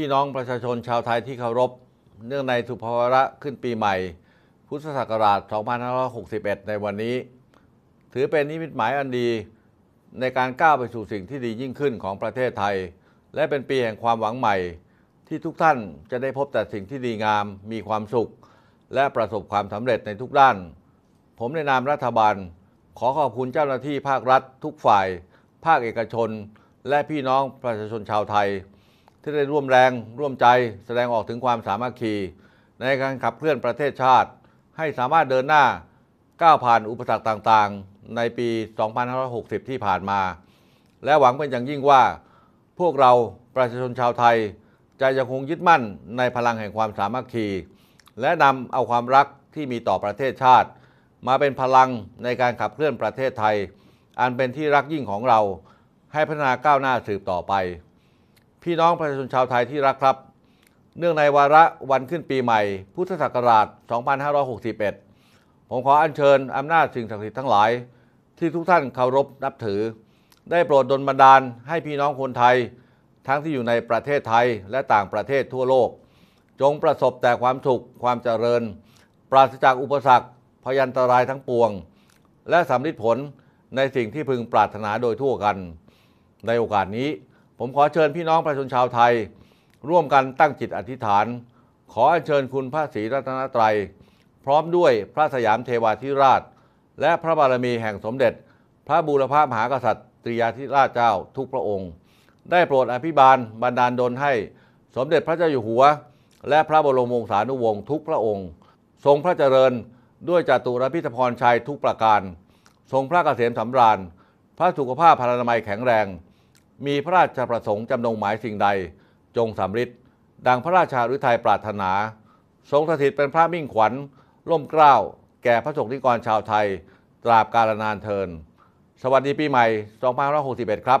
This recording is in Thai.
พี่น้อง ประชาชนชาวไทยที่เคารพ เนื่องในสุภวระขึ้นปีใหม่ พุทธศักราช 2561 ในวันนี้ ถือเป็นนิมิตหมายอันดีในการก้าวไปสู่สิ่งที่ดียิ่งขึ้นของประเทศไทย และเป็นปีแห่งความหวังใหม่ ที่ทุกท่านจะได้พบแต่สิ่งที่ดีงาม มีความสุข และประสบความสำเร็จในทุกด้าน ผมในนามรัฐบาล ขอขอบคุณเจ้าหน้าที่ภาครัฐ ทุกฝ่าย ภาคเอกชน และพี่น้องประชาชนชาวไทยที่ได้ร่วมแรงร่วมใจแสดงออกถึงความสามัคคี ในการขับเคลื่อนประเทศชาติ ให้สามารถเดินหน้าก้าวผ่านอุปสรรคต่างๆ ในปี 2560 ที่ผ่านมา และหวังเป็นอย่างยิ่งว่า พวกเราประชาชนชาวไทย จะยังคงยึดมั่น ในพลังแห่งความสามัคคี และนำเอาความรักที่มีต่อประเทศชาติ มาเป็นพลังในการขับเคลื่อนประเทศไทย อันเป็นที่รักยิ่งของเราให้พัฒนาก้าวหน้าสืบต่อไปพี่น้องประชาชนชาวไทยที่รักครับ เนื่องในวาระวันขึ้นปีใหม่ พุทธศักราช 2561 ผมขออัญเชิญอำนาจสิ่งศักดิ์สิทธิ์ทั้งหลาย ที่ทุกท่านเคารพนับถือ ได้โปรดดลบันดาลให้พี่น้องคนไทยทั้งที่อยู่ในประเทศไทยและต่างประเทศทั่วโลก จงประสบแต่ความสุขความเจริญ ปราศจากอุปสรรคพยันตรายทั้งปวง และสำลิดผลในสิ่งที่พึงปรารถนาโดยทั่วกัน ในโอกาสนี้ผมขอเชิญพี่น้องประชาชนชาวไทย ร่วมกันตั้งจิตอธิษฐาน ขออัญเชิญคุณพระศรีรัตนตรัยพร้อมด้วยพระสยามเทวาธิราช และพระบารมีแห่งสมเด็จ พระบูรพามหากษัตริย์ตรียาธิราชเจ้าทุกพระองค์ ได้โปรดอภิบาลบรรดาลดลให้ สมเด็จพระเจ้าอยู่หัว และพระบรมวงศานุวงศ์ทุกพระองค์ทรงพระเจริญด้วยจตุรพิธพรชัยทุกประการทรงพระเกษมสำราญ พระสุขภาพพรานามัยแข็งแรงมีพระราชประสงค์จำนงหมายสิ่งใด จงสำฤทธิ์ดังพระราชาฤทัไทยปรารถนา ทรงสถิตเป็นพระมิ่งขวัญ ร่มเกล้า แก่พระสงฆ์นิกรชาวไทย ตราบกาลนานเทิน สวัสดีปีใหม่2561 ครับ